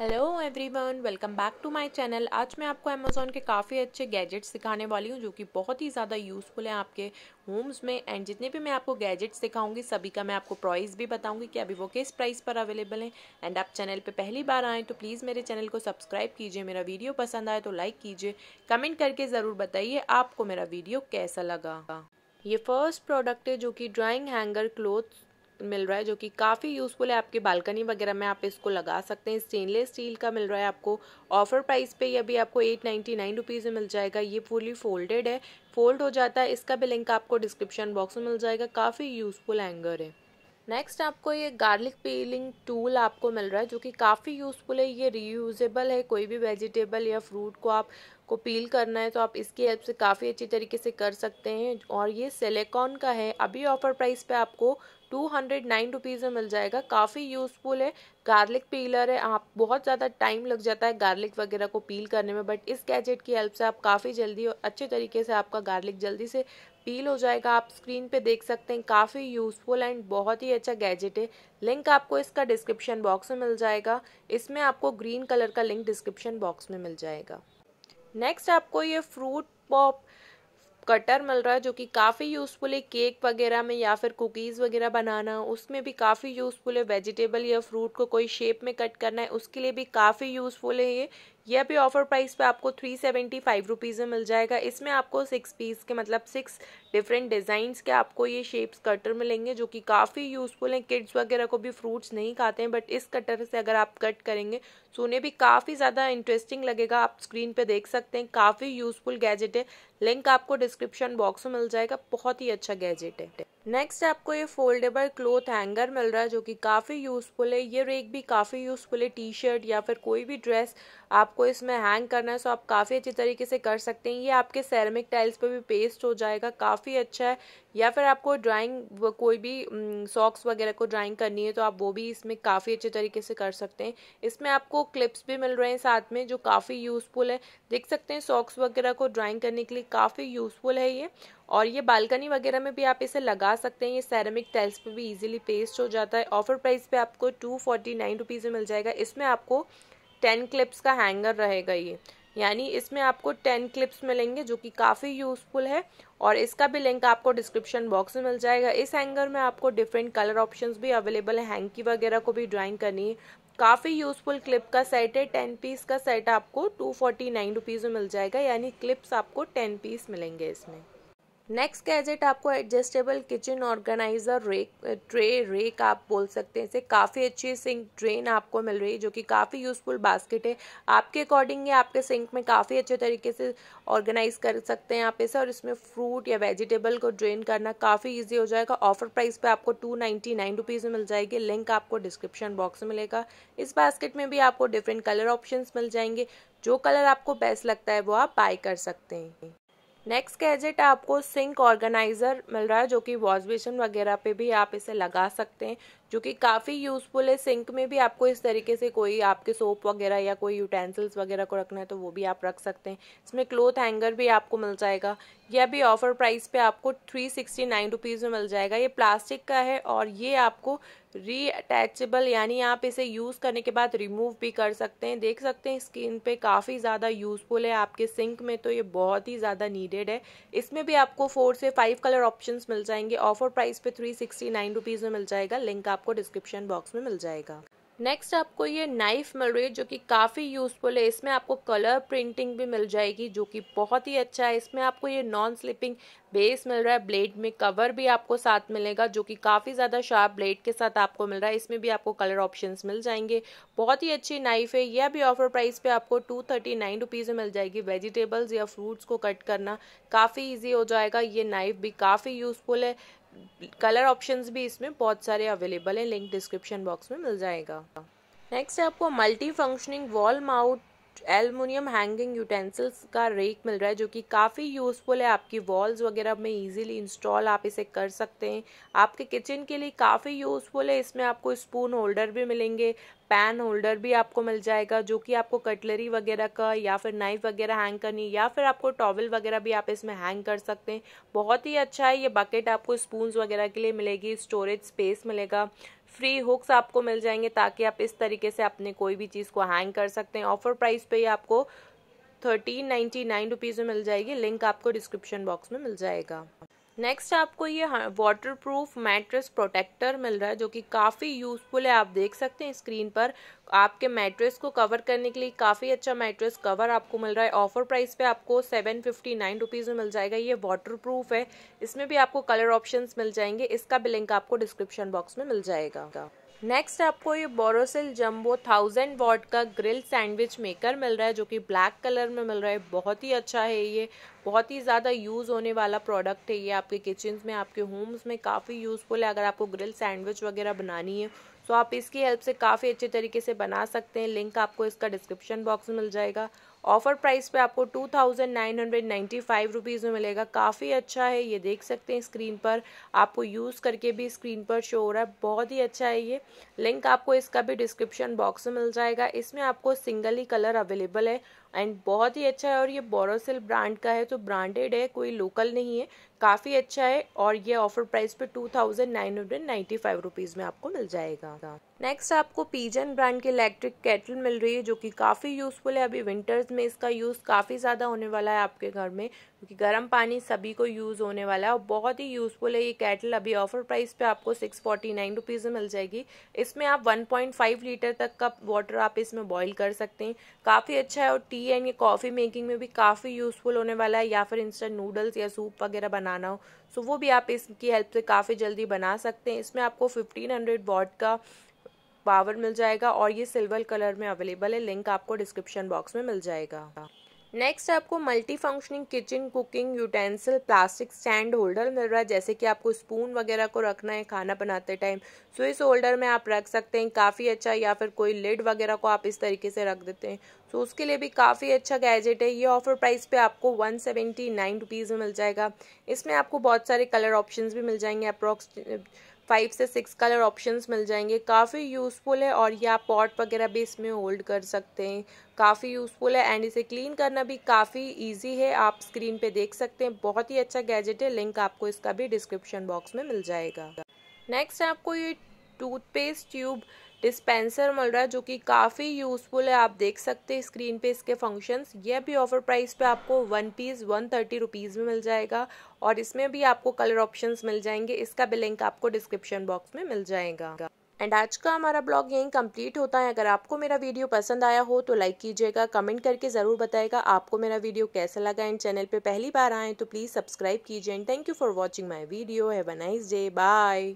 hello everyone welcome back to my channel आज मैं आपको अमेजोन के काफ़ी अच्छे गैजेट्स सिखाने वाली हूँ जो कि बहुत ही ज़्यादा यूज़फुल हैं आपके होम्स में एंड जितने भी मैं आपको गैजेट्स सिखाऊंगी सभी का मैं आपको प्राइस भी बताऊंगी कि अभी वो किस प्राइस पर अवेलेबल हैं एंड आप चैनल पे पहली बार आएँ तो प्लीज़ मेरे चैनल को सब्सक्राइब कीजिए मेरा वीडियो पसंद आए तो लाइक कीजिए कमेंट करके ज़रूर बताइए आपको मेरा वीडियो कैसा लगा ये फर्स्ट प्रोडक्ट है जो कि ड्राइंग हैंगर क्लोथ मिल रहा है जो कि काफ़ी यूज़फुल है आपकी बालकनी वगैरह में आप इसको लगा सकते हैं स्टेनलेस स्टील का मिल रहा है आपको ऑफर प्राइस पे ये भी आपको एट नाइन्टी नाइन रुपीज़ में मिल जाएगा ये फुली फोल्डेड है फोल्ड हो जाता है इसका भी लिंक आपको डिस्क्रिप्शन बॉक्स में मिल जाएगा काफ़ी यूज़फुल एंगर है नेक्स्ट आपको ये गार्लिक पीलिंग टूल आपको मिल रहा है जो कि काफ़ी यूज़फुल है ये रीयूजेबल है कोई भी वेजिटेबल या फ्रूट को आप को पील करना है तो आप इसकी हेल्प से काफ़ी अच्छी तरीके से कर सकते हैं और ये सिलिकॉन का है अभी ऑफर प्राइस पे आपको टू हंड्रेड नाइन रुपीज़ में मिल जाएगा काफ़ी यूज़फुल है गार्लिक पीलर है आप बहुत ज़्यादा टाइम लग जाता है गार्लिक वगैरह को पील करने में बट इस गैजेट की हेल्प से आप काफ़ी जल्दी और अच्छे तरीके से आपका गार्लिक जल्दी से पील हो जाएगा आप स्क्रीन पे देख सकते हैं काफ़ी यूज़फुल एंड बहुत ही अच्छा गैजेट है लिंक आपको इसका डिस्क्रिप्शन बॉक्स में मिल जाएगा इसमें आपको ग्रीन कलर का लिंक डिस्क्रिप्शन बॉक्स में मिल जाएगा नेक्स्ट आपको ये फ्रूट पॉप कटर मिल रहा है जो कि काफ़ी यूज़फुल है केक वगैरह में या फिर कुकीज़ वगैरह बनाना उसमें भी काफ़ी यूज़फुल है वेजिटेबल या फ्रूट को कोई शेप में कट करना है उसके लिए भी काफ़ी यूज़फुल है ये ये भी ऑफर प्राइस पे आपको थ्री सेवेंटी फाइव रुपीज़ में मिल जाएगा इसमें आपको सिक्स पीस के मतलब सिक्स डिफरेंट डिज़ाइंस के आपको ये शेप्स कटर मिलेंगे जो कि काफ़ी यूज़फुल हैं किड्स वगैरह को भी फ्रूट्स नहीं खाते हैं बट इस कटर से अगर आप कट करेंगे तो उन्हें भी काफ़ी ज़्यादा इंटरेस्टिंग लगेगा आप स्क्रीन पे देख सकते हैं काफ़ी यूज़फुल गैजेट है लिंक आपको डिस्क्रिप्शन बॉक्स में मिल जाएगा बहुत ही अच्छा गैजेट है नेक्स्ट आपको ये फोल्डेबल क्लोथ हैंगर मिल रहा है जो कि काफ़ी यूज़फुल है ये रेक भी काफ़ी यूज़फुल है टी शर्ट या फिर कोई भी ड्रेस आपको इसमें हैंग करना है सो आप काफ़ी अच्छी तरीके से कर सकते हैं ये आपके सैरमिक टाइल्स पे भी पेस्ट हो जाएगा काफ़ी अच्छा है या फिर आपको ड्राइंग कोई भी सॉक्स वगैरह को ड्राइंग करनी है तो आप वो भी इसमें काफ़ी अच्छे तरीके से कर सकते हैं इसमें आपको क्लिप्स भी मिल रहे हैं साथ में जो काफ़ी यूज़फुल है देख सकते हैं सॉक्स वगैरह को ड्राइंग करने के लिए काफ़ी यूज़फुल है ये और ये बालकनी वगैरह में भी आप इसे लगा सकते हैं ये सैरमिक टेल्स पे भी ईजिली पेस्ट हो जाता है ऑफर प्राइस पे आपको टू फोर्टी नाइन रुपीज़ में मिल जाएगा इसमें आपको टेन क्लिप्स का हैंगर रहेगा ये यानी इसमें आपको टेन क्लिप्स मिलेंगे जो कि काफ़ी यूज़फुल है और इसका भी लिंक आपको डिस्क्रिप्शन बॉक्स में मिल जाएगा इस हैंगर में आपको डिफरेंट कलर ऑप्शंस भी अवेलेबल है हैंकी वगैरह को भी ड्राइंग करनी है काफ़ी यूज़फुल क्लिप का सेट है टेन पीस का सेट आपको टू फोर्टी नाइन रुपीज़ में मिल जाएगा यानी क्लिप्स आपको टेन पीस मिलेंगे इसमें नेक्स्ट गैजेट आपको adjustable kitchen organiser rack tray rack आप बोल सकते हैं इसे काफ़ी अच्छी सिंक ड्रेन आपको मिल रही है जो कि काफ़ी यूज़फुल बास्केट है आपके अकॉर्डिंग ये आपके सिंक में काफ़ी अच्छे तरीके से ऑर्गेनाइज कर सकते हैं आप इसे और इसमें फ्रूट या वेजिटेबल को ड्रेन करना काफ़ी ईजी हो जाएगा ऑफर प्राइस पर आपको टू नाइन्टी नाइन रुपीज़ में मिल जाएगी लिंक आपको डिस्क्रिप्शन बॉक्स में मिलेगा इस बास्केट में भी आपको डिफरेंट कलर ऑप्शन मिल जाएंगे जो कलर आपको बेस्ट लगता है वो आप बाय कर सकते हैं नेक्स्ट गैजेट आपको सिंक ऑर्गेनाइज़र मिल रहा है जो कि वॉश बेसन वगैरह पे भी आप इसे लगा सकते हैं जो कि काफ़ी यूज़फुल है सिंक में भी आपको इस तरीके से कोई आपके सोप वगैरह या कोई यूटेंसिल्स वगैरह को रखना है तो वो भी आप रख सकते हैं इसमें क्लोथ हैंगर भी आपको मिल जाएगा यह भी ऑफर प्राइस पे आपको थ्री सिक्सटी नाइन में मिल जाएगा ये प्लास्टिक का है और ये आपको रीअटैचेबल यानी आप इसे यूज़ करने के बाद रिमूव भी कर सकते हैं देख सकते हैं स्किन पे काफ़ी ज़्यादा यूज़फुल है आपके सिंक में तो ये बहुत ही ज़्यादा नीडेड है इसमें भी आपको फोर से फाइव कलर ऑप्शंस मिल जाएंगे ऑफर प्राइस पे थ्री सिक्सटी नाइन रुपीज़ में मिल जाएगा लिंक आपको डिस्क्रिप्शन बॉक्स में मिल जाएगा नेक्स्ट आपको ये नाइफ मिल रही है जो कि काफ़ी यूज़फुल है इसमें आपको कलर प्रिंटिंग भी मिल जाएगी जो कि बहुत ही अच्छा है इसमें आपको ये नॉन स्लिपिंग बेस मिल रहा है ब्लेड में कवर भी आपको साथ मिलेगा जो कि काफ़ी ज़्यादा शार्प ब्लेड के साथ आपको मिल रहा है इसमें भी आपको कलर ऑप्शन मिल जाएंगे बहुत ही अच्छी नाइफ है यह भी ऑफर प्राइस पे आपको टू थर्टी नाइन रुपीज़ में मिल जाएगी वेजिटेबल्स या फ्रूट्स को कट करना काफ़ी ईजी हो जाएगा ये नाइफ भी काफ़ी यूज़फुल है कलर ऑप्शंस भी इसमें बहुत सारे अवेलेबल हैं लिंक डिस्क्रिप्शन बॉक्स में मिल जाएगा नेक्स्ट है आपको multi functioning wall mount aluminium hanging utensils का रेक मिल रहा है जो कि काफ़ी यूज़फुल है आपकी वॉल्स वगैरह में इजीली इंस्टॉल आप इसे कर सकते हैं आपके किचन के लिए काफ़ी यूज़फुल है इसमें आपको स्पून होल्डर भी मिलेंगे पैन होल्डर भी आपको मिल जाएगा जो कि आपको कटलरी वगैरह का या फिर नाइफ वगैरह हैंग करनी या फिर आपको टॉवल वगैरह भी आप इसमें हैंग कर सकते हैं बहुत ही अच्छा है ये बकेट आपको स्पून वगैरह के लिए मिलेगी स्टोरेज स्पेस मिलेगा फ्री हुक्स आपको मिल जाएंगे ताकि आप इस तरीके से अपने कोई भी चीज़ को हैंग कर सकते हैं ऑफर प्राइस पे ये आपको थर्टीन नाइन्टी नाइन रुपीज़ में मिल जाएगी लिंक आपको डिस्क्रिप्शन बॉक्स में मिल जाएगा नेक्स्ट आपको ये वाटर प्रूफ मैट्रेस प्रोटेक्टर मिल रहा है जो कि काफ़ी यूज़फुल है आप देख सकते हैं स्क्रीन पर आपके मैट्रेस को कवर करने के लिए काफ़ी अच्छा मैट्रेस कवर आपको मिल रहा है ऑफर प्राइस पे आपको सेवन फिफ्टी नाइन रुपीज़ में मिल जाएगा ये वाटर प्रूफ है इसमें भी आपको कलर ऑप्शंस मिल जाएंगे इसका भी लिंक आपको डिस्क्रिप्शन बॉक्स में मिल जाएगा नेक्स्ट आपको ये बोरोसिल जम्बो थाउजेंड वॉट का ग्रिल सैंडविच मेकर मिल रहा है जो कि ब्लैक कलर में मिल रहा है बहुत ही अच्छा है ये बहुत ही ज़्यादा यूज़ होने वाला प्रोडक्ट है ये आपके किचन में आपके होम्स में काफ़ी यूज़फुल है अगर आपको ग्रिल सैंडविच वगैरह बनानी है तो आप इसकी हेल्प से काफ़ी अच्छे तरीके से बना सकते हैं लिंक आपको इसका डिस्क्रिप्शन बॉक्स में मिल जाएगा ऑफर प्राइस पे आपको two thousand nine hundred ninety five rupees में मिलेगा काफ़ी अच्छा है ये देख सकते हैं स्क्रीन पर आपको यूज़ करके भी स्क्रीन पर शो हो रहा है बहुत ही अच्छा है ये लिंक आपको इसका भी डिस्क्रिप्शन बॉक्स में मिल जाएगा इसमें आपको सिंगल ही कलर अवेलेबल है एंड बहुत ही अच्छा है और ये बोरोसिल ब्रांड का है तो ब्रांडेड है कोई लोकल नहीं है काफ़ी अच्छा है और ये ऑफर प्राइस पर two thousand nine hundred ninety five rupees में आपको मिल जाएगा नेक्स्ट आपको पीजन ब्रांड की इलेक्ट्रिक केटल मिल रही है जो कि काफ़ी यूज़फुल है अभी विंटर्स में इसका यूज़ काफ़ी ज़्यादा होने वाला है आपके घर में क्योंकि गर्म पानी सभी को यूज़ होने वाला है और बहुत ही यूज़फुल है ये केटल अभी ऑफर प्राइस पे आपको सिक्स फोर्टी नाइन रुपीज़ में मिल जाएगी इसमें आप वन पॉइंट फाइव लीटर तक का वाटर आप इसमें बॉयल कर सकते हैं काफ़ी अच्छा है और टी एंड ये कॉफ़ी मेकिंग में भी काफ़ी यूज़फुल होने वाला है या फिर इंस्टेंट नूडल्स या सूप वगैरह बनाना हो सो वो भी आप इसकी हेल्प से काफ़ी जल्दी बना सकते हैं इसमें आपको फिफ्टीन हंड्रेड वॉट का पावर मिल जाएगा और ये सिल्वर कलर में अवेलेबल है लिंक आपको डिस्क्रिप्शन बॉक्स में मिल जाएगा नेक्स्ट आपको multi functioning kitchen cooking utensil plastic stand holder मिल रहा है जैसे कि आपको स्पून वगैरह को रखना है खाना बनाते टाइम सो इस होल्डर में आप रख सकते हैं काफ़ी अच्छा या फिर कोई लिड वगैरह को आप इस तरीके से रख देते हैं सो उसके लिए भी काफ़ी अच्छा गैजेट है ये ऑफर प्राइस पे आपको वन सेवेंटी में मिल जाएगा इसमें आपको बहुत सारे कलर ऑप्शन भी मिल जाएंगे अप्रॉक्स फाइव से सिक्स कलर ऑप्शंस मिल जाएंगे काफ़ी यूज़फुल है और ये आप पॉट वगैरह भी इसमें होल्ड कर सकते हैं काफ़ी यूज़फुल है एंड इसे क्लीन करना भी काफ़ी ईजी है आप स्क्रीन पे देख सकते हैं बहुत ही अच्छा गैजेट है लिंक आपको इसका भी डिस्क्रिप्शन बॉक्स में मिल जाएगा नेक्स्ट आपको ये टूथपेस्ट ट्यूब डिस्पेंसर मिल रहा है जो कि काफ़ी यूज़फुल है आप देख सकते हैं स्क्रीन पे इसके फंक्शंस ये भी ऑफर प्राइस पे आपको one piece one thirty rupees में मिल जाएगा और इसमें भी आपको कलर ऑप्शंस मिल जाएंगे इसका भी लिंक आपको डिस्क्रिप्शन बॉक्स में मिल जाएगा एंड आज का हमारा ब्लॉग यहीं कंप्लीट होता है अगर आपको मेरा वीडियो पसंद आया हो तो लाइक कीजिएगा कमेंट करके ज़रूर बताएगा आपको मेरा वीडियो कैसा लगा एंड चैनल पे पहली बार आए तो प्लीज़ सब्सक्राइब कीजिए and thank you for watching my video have a nice day bye